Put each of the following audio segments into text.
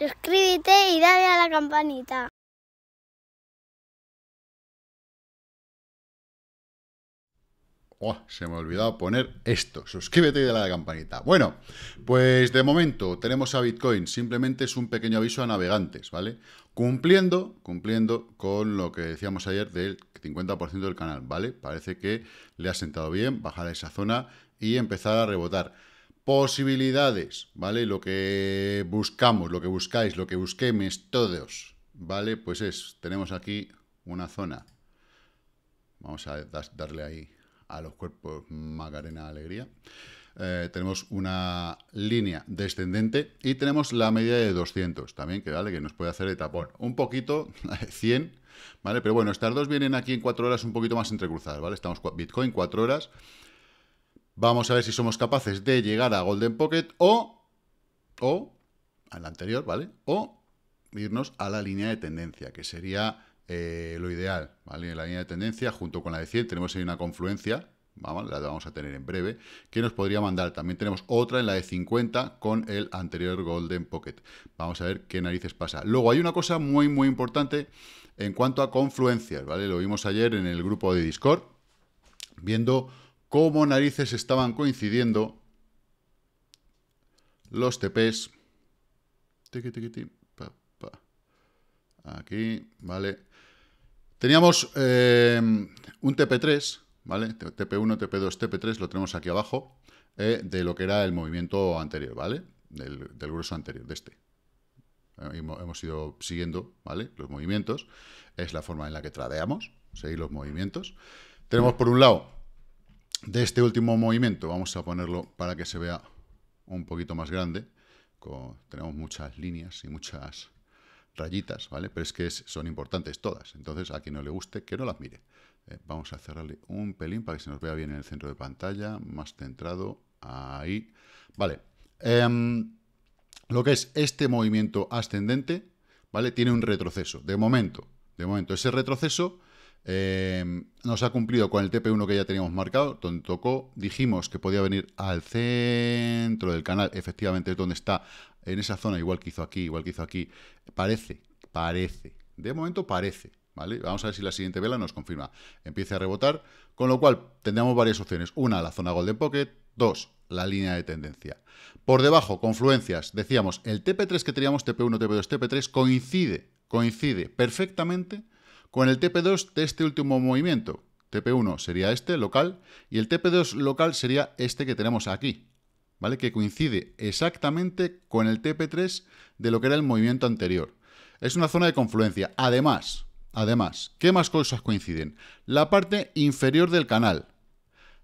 suscríbete y dale a la campanita. Oh, se me ha olvidado poner esto. Suscríbete y dale a la campanita. Bueno, pues de momento tenemos a Bitcoin. Simplemente es un pequeño aviso a navegantes, ¿vale? Cumpliendo, cumpliendo con lo que decíamos ayer del 50% del canal, ¿vale? Parece que le ha sentado bien bajar a esa zona y empezar a rebotar posibilidades, ¿vale? Lo que buscamos, lo que buscáis, lo que busquemos todos, ¿vale? Pues es, tenemos aquí una zona. Vamos a darle ahí a los cuerpos Magarena Alegría. Eh, tenemos una línea descendente y tenemos la media de 200 también, que vale, que nos puede hacer de tapón. Un poquito, 100, ¿vale? Pero bueno, estas dos vienen aquí en 4 horas un poquito más entrecruzadas, ¿vale? Estamos Bitcoin 4 horas Vamos a ver si somos capaces de llegar a Golden Pocket o, o al anterior, ¿vale? O irnos a la línea de tendencia, que sería eh, lo ideal, ¿vale? La línea de tendencia junto con la de 100 tenemos ahí una confluencia, vamos, la vamos a tener en breve, que nos podría mandar. También tenemos otra en la de 50 con el anterior Golden Pocket. Vamos a ver qué narices pasa. Luego hay una cosa muy, muy importante en cuanto a confluencias, ¿vale? Lo vimos ayer en el grupo de Discord, viendo cómo narices estaban coincidiendo los TPs. Aquí, ¿vale? Teníamos eh, un TP3, ¿vale? TP1, TP2, TP3, lo tenemos aquí abajo, eh, de lo que era el movimiento anterior, ¿vale? Del, grueso anterior, de este. Eh, hemos, ido siguiendo, ¿vale? Los movimientos. Es la forma en la que tradeamos, seguir los movimientos. Tenemos por un lado de este último movimiento, vamos a ponerlo para que se vea un poquito más grande. tenemos muchas líneas y muchas rayitas, ¿vale? Pero es que son importantes todas. Entonces, a quien no le guste, que no las mire. Eh, vamos a cerrarle un pelín para que se nos vea bien en el centro de pantalla, más centrado, ahí. Vale. Em, lo que es este movimiento ascendente, ¿vale? Tiene un retroceso, de momento. De momento, ese retroceso eh, nos ha cumplido con el TP1 que ya teníamos marcado, donde tocó, dijimos que podía venir al centro del canal, efectivamente es donde está, en esa zona, igual que hizo aquí, igual que hizo aquí, parece, parece, de momento parece, ¿vale? Vamos a ver si la siguiente vela nos confirma, empieza a rebotar, con lo cual tendremos varias opciones, una, la zona Golden Pocket, dos, la línea de tendencia. Por debajo, confluencias, decíamos, el TP3 que teníamos, TP1, TP2, TP3, coincide, coincide perfectamente con el TP2 de este último movimiento, TP1 sería este local y el TP2 local sería este que tenemos aquí, ¿vale? Que coincide exactamente con el TP3 de lo que era el movimiento anterior. Es una zona de confluencia. Además, además, ¿qué más cosas coinciden? La parte inferior del canal.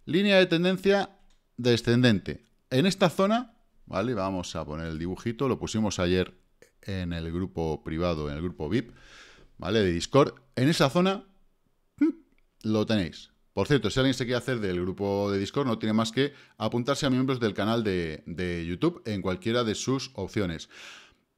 Línea de tendencia descendente. En esta zona, ¿vale? Vamos a poner el dibujito, lo pusimos ayer en el grupo privado, en el grupo VIP. ¿vale? De Discord. En esa zona mm, lo tenéis. Por cierto, si alguien se quiere hacer del grupo de Discord, no tiene más que apuntarse a miembros del canal de, YouTube en cualquiera de sus opciones.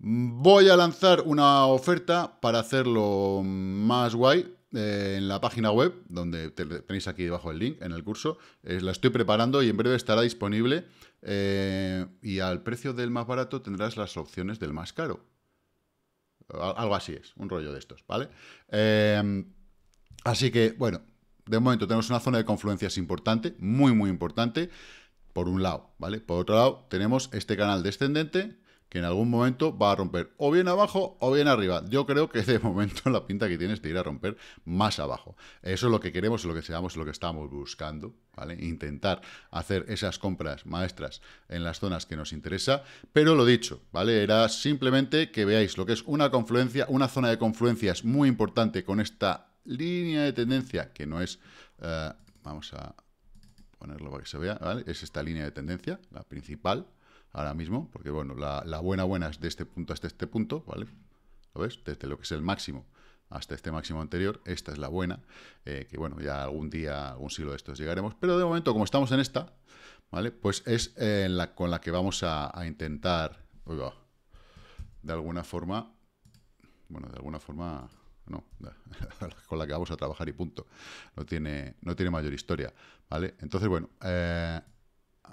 Voy a lanzar una oferta para hacerlo más guay eh, en la página web, donde tenéis aquí debajo el link en el curso. Eh, la estoy preparando y en breve estará disponible. Eh, y al precio del más barato tendrás las opciones del más caro. Algo así es, un rollo de estos, ¿vale? Em, así que, bueno, de momento tenemos una zona de confluencias importante, muy, muy importante, por un lado, ¿vale? Por otro lado, tenemos este canal descendente, que en algún momento va a romper o bien abajo o bien arriba. Yo creo que de momento la pinta que tiene es de ir a romper más abajo. Eso es lo que queremos, lo que seamos, lo que estamos buscando, ¿vale? Intentar hacer esas compras maestras en las zonas que nos interesa, pero lo dicho, ¿vale? Era simplemente que veáis lo que es una confluencia, una zona de confluencias muy importante con esta línea de tendencia que no es... Eh, vamos a ponerlo para que se vea, ¿vale? Es esta línea de tendencia, la principal, ahora mismo, porque bueno, la, buena buena es de este punto hasta este punto, ¿vale? ¿Lo ves? Desde lo que es el máximo hasta este máximo anterior, esta es la buena, eh, que bueno, ya algún día, algún siglo de estos llegaremos, pero de momento, como estamos en esta, ¿vale? Pues es eh, con la que vamos a, intentar, de alguna forma, bueno, de alguna forma, no, con la que vamos a trabajar y punto. No tiene, no tiene mayor historia, ¿vale? Entonces, bueno, eh,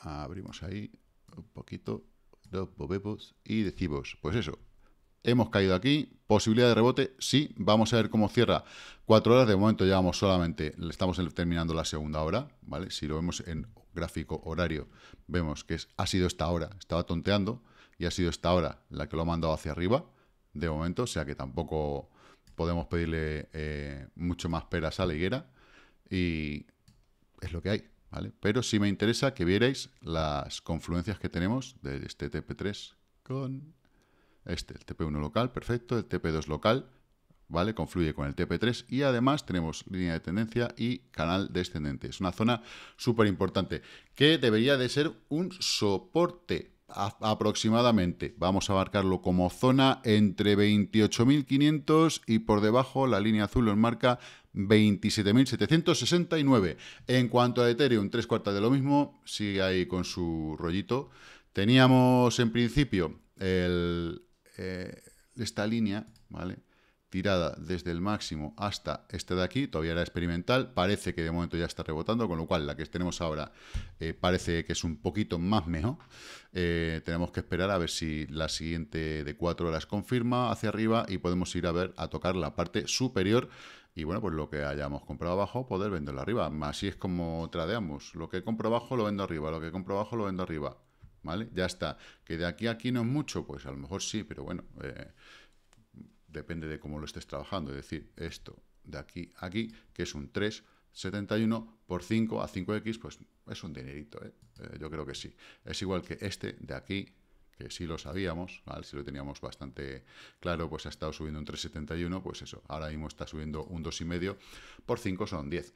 abrimos ahí, un poquito, lo y decimos, pues eso, hemos caído aquí, posibilidad de rebote, sí, vamos a ver cómo cierra. Cuatro horas, de momento llevamos solamente, estamos terminando la segunda hora, ¿vale? Si lo vemos en gráfico horario, vemos que ha sido esta hora, estaba tonteando, y ha sido esta hora la que lo ha mandado hacia arriba, de momento, o sea que tampoco podemos pedirle eh, mucho más peras a la higuera, y es lo que hay. Pero sí me interesa que vierais las confluencias que tenemos de este TP3 con este, el TP1 local, perfecto, el TP2 local, ¿vale? Confluye con el TP3 y además tenemos línea de tendencia y canal descendente. Es una zona súper importante que debería de ser un soporte aproximadamente, vamos a marcarlo como zona entre 28.500 y por debajo la línea azul lo enmarca 27.769. En cuanto a Ethereum, tres cuartas de lo mismo, sigue ahí con su rollito. Teníamos en principio el, eh, esta línea, ¿vale? desde el máximo hasta este de aquí, todavía era experimental, parece que de momento ya está rebotando, con lo cual la que tenemos ahora eh, parece que es un poquito más mejor. Eh, tenemos que esperar a ver si la siguiente de cuatro horas confirma hacia arriba y podemos ir a ver a tocar la parte superior y bueno, pues lo que hayamos comprado abajo, poder venderlo arriba. Así es como tradeamos. Lo que compro abajo lo vendo arriba, lo que compro abajo lo vendo arriba. ¿Vale? Ya está. Que de aquí a aquí no es mucho, pues a lo mejor sí, pero bueno. Eh, depende de cómo lo estés trabajando, es decir, esto de aquí a aquí, que es un 3,71 por 5 a 5x, pues es un dinerito, ¿eh? Eh, yo creo que sí. Es igual que este de aquí, que sí lo sabíamos, si lo teníamos bastante claro, pues ha estado subiendo un 3,71, pues eso, ahora mismo está subiendo un 2,5, por 5 son 10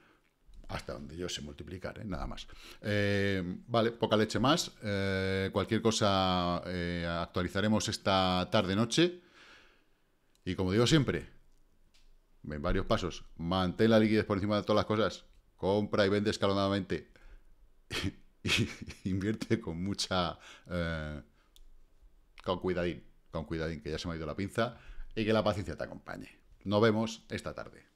hasta donde yo sé multiplicar, ¿eh? nada más. vale, poca leche más. cualquier cosa actualizaremos esta tarde-noche. Y como digo siempre, en varios pasos, mantén la liquidez por encima de todas las cosas, compra y vende escalonadamente, invierte con mucha... Eh, con cuidadín, con cuidadín, que ya se me ha ido la pinza, y que la paciencia te acompañe. Nos vemos esta tarde.